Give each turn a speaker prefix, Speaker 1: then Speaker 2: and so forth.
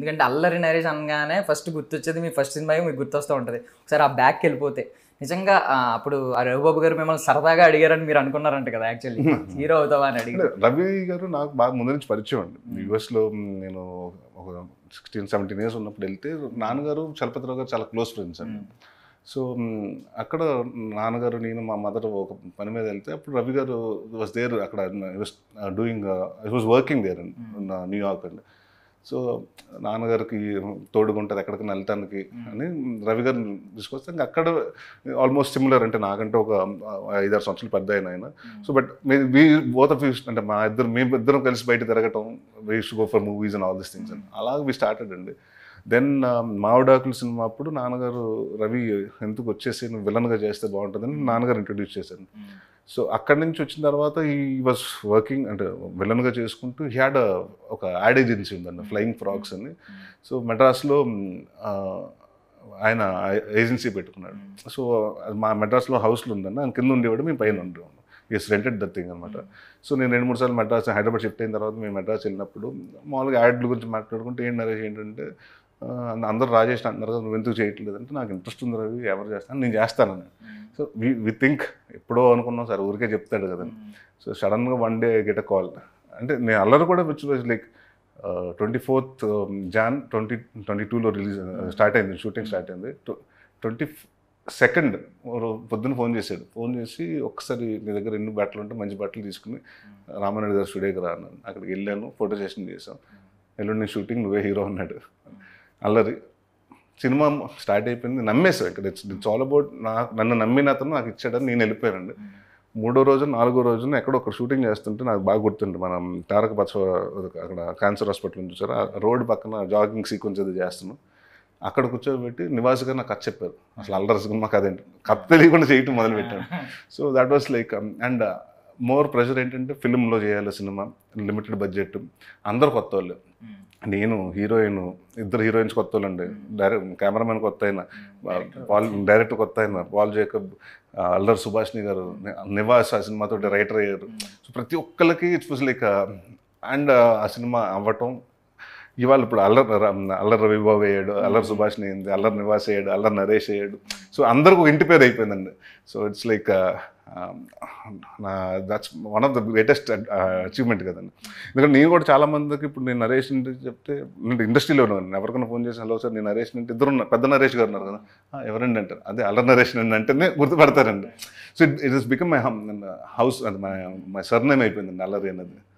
Speaker 1: ఎందుకంటే అల్లరి నరేష్ అనగానే ఫస్ట్ గుర్తొచ్చేది మీ ఫస్ట్ సినిమా మీకు గుర్తొస్తూ ఉంటుంది ఒకసారి ఆ బ్యాక్కి వెళ్ళిపోతే నిజంగా అప్పుడు ఆ రవిబాబు గారు మిమ్మల్ని సరదాగా అడిగారని మీరు అనుకున్నారంట కదా యాక్చువల్లీ హీరో అవుతావా అని అడిగారు రవి గారు నాకు బాగా ముందు నుంచి పరిచయం అండి యుఎస్లో నేను ఒక సిక్స్టీన్ సెవెంటీన్ ఇయర్స్ ఉన్నప్పుడు వెళ్తే నాన్నగారు చలపతిరావు గారు చాలా క్లోజ్ ఫ్రెండ్స్ అండి సో అక్కడ నాన్నగారు నేను మా మదర్ ఒక పని మీద వెళ్తే అప్పుడు రవి గారు వాస్ దేర్ అక్కడ doing I was working there New York అండి సో నాన్నగారికి తోడుగుంటుంది ఎక్కడికి వెళ్తానికి అని రవి గారిని తీసుకొస్తే ఇంకా అక్కడ ఆల్మోస్ట్ సిమిలర్ అంటే నాకంటే ఒక ఐదారు సంవత్సరాలు పెద్ద అయిన ఆయన so but me both of us అంటే మా ఇద్దరు మేము ఇద్దరం కలిసి బయట తిరగటం waste go for movies and all this things అని అలాగే వి స్టార్టెడ్ అండి దెన్ um, మావిడాకుల సినిమా అప్పుడు నాన్నగారు రవి ఎందుకు వచ్చేసి నువ్వు విలన్గా చేస్తే బాగుంటుందని నాన్నగారు ఇంట్రొడ్యూస్ చేశాను సో అక్కడి నుంచి వచ్చిన తర్వాత ఈ వాజ్ వర్కింగ్ అంటే విలన్గా చేసుకుంటూ హీ హ్యాడ్ ఒక యాడ్ ఏజెన్సీ ఉందన్న ఫ్లయింగ్ ఫ్రాక్స్ అని సో మెడ్రాస్లో ఆయన ఏజెన్సీ పెట్టుకున్నాడు సో మా మెడ్రాస్లో హౌస్లు ఉందన్న ఆయన కింద ఉండేవాడు మేము పైన ఉండేవాడు ఈస్ రెంటెడ్ ద థింగ్ అనమాట సో నేను రెండు మూడు సార్లు మెడ్రాస్ హైదరాబాద్ షిఫ్ట్ అయిన తర్వాత మేము మెడ్రాస్ వెళ్ళినప్పుడు మామూలుగా యాడ్ల గురించి మాట్లాడుకుంటే ఏం నరేష్ ఏంటంటే అందరూ రాజేష్ అంటున్నారు కదా నువ్వు ఎందుకు చేయట్లేదు అంటే నాకు ఇంట్రెస్ట్ ఉంది రవి ఎవరు చేస్తాను నేను చేస్తానని సో వి థింక్ ఎప్పుడో అనుకున్నాం సార్ ఊరికే చెప్తాడు కదండి సో సడన్గా one day get a call అంటే నేను అల్లరి కూడా which like twenty fourth Jan twenty twenty టూలో రిలీజ్ స్టార్ట్ అయింది షూటింగ్ స్టార్ట్ hmm. అయింది ట్వంటీ సెకండ్ పొద్దున్న ఫోన్ చేశాడు ఫోన్ చేసి ఒకసారి నీ దగ్గర ఎన్ని బట్టలు ఉంటే మంచి బట్టలు తీసుకుని hmm. రామానాయుడు గారు స్టూడియోకి రాను అక్కడికి వెళ్ళాను ఫోటో సెషన్ చేశాం hmm. ఎల్లుండి షూటింగ్ నువ్వే హీరో అన్నాడు అల్లరి సినిమా స్టార్ట్ అయిపోయింది నమ్మేసా ఇక్కడ ఇట్స్ ఇట్స్ ఆల్ అబౌట్ నా నన్ను నమ్మిన అతను నాకు ఇచ్చాడని నేను వెళ్ళిపోయానండి hmm. మూడో రోజు నాలుగో రోజున ఎక్కడో ఒక షూటింగ్ చేస్తుంటే నాకు బాగా గుర్తుంది మనం తారక పచ్చ అక్కడ క్యాన్సర్ హాస్పిటల్ నుంచి చూసారు రోడ్ పక్కన జాగింగ్ సీక్వెన్స్ అది చేస్తున్నాం అక్కడ కూర్చోబెట్టి నివాస్ గారు నాకు కథ చెప్పారు అసలు అల్లరస్ మాకు అదేంటి కథ తెలియకుండా చేయటం మొదలుపెట్టాను so that was like and more pressure ఏంటంటే ఫిల్మ్లో చేయాలి సినిమా లిమిటెడ్ బడ్జెట్ అందరు కొత్త వాళ్ళు hmm. నేను హీరోయిన్ ఇద్దరు హీరోయిన్స్ కొత్త వాళ్ళు అండి hmm. డైరెక్ట్ కెమెరామెన్ కొత్త అయిన పాల్ డైరెక్టర్ కొత్త అయిన పాల్ జేకబ్ అల్లర్ సుభాష్ని గారు hmm. నివాస్ ఆ సినిమాతో రైటర్ అయ్యారు సో ప్రతి ఒక్కరికి ఇట్స్ లైక్ అండ్ ఆ సినిమా అవ్వటం ఇవాళ ఇప్పుడు అల్లర్ అల్లర్ రవిబాబు అయ్యాడు అల్లర్ సుభాష్ అయ్యింది అల్లర్ నివాస్ అయ్యాడు అల్లర్ నరేష్ అయ్యాడు సో అందరికి ఇంటి పేరు అయిపోయిందండి so it's like that's one of the greatest achievement కదండి ఎందుకంటే నేను కూడా చాలామందికి ఇప్పుడు నేను నరేష్ అంటే చెప్తే నేను ఇండస్ట్రీలో ఉన్నాను ఎవరికైనా ఫోన్ చేసి హలో సార్ నేను నరేష్ అంటే ఇద్దరు పెద్ద నరేష్ గారు ఉన్నారు కదా ఎవరండి అంటారు అదే అల్లర్ నరేష్ అండి అంటేనే గుర్తుపడతారండి so it it is become my house అది మై మై సర్నేమ్ అయిపోయిందండి అల్లరి అనేది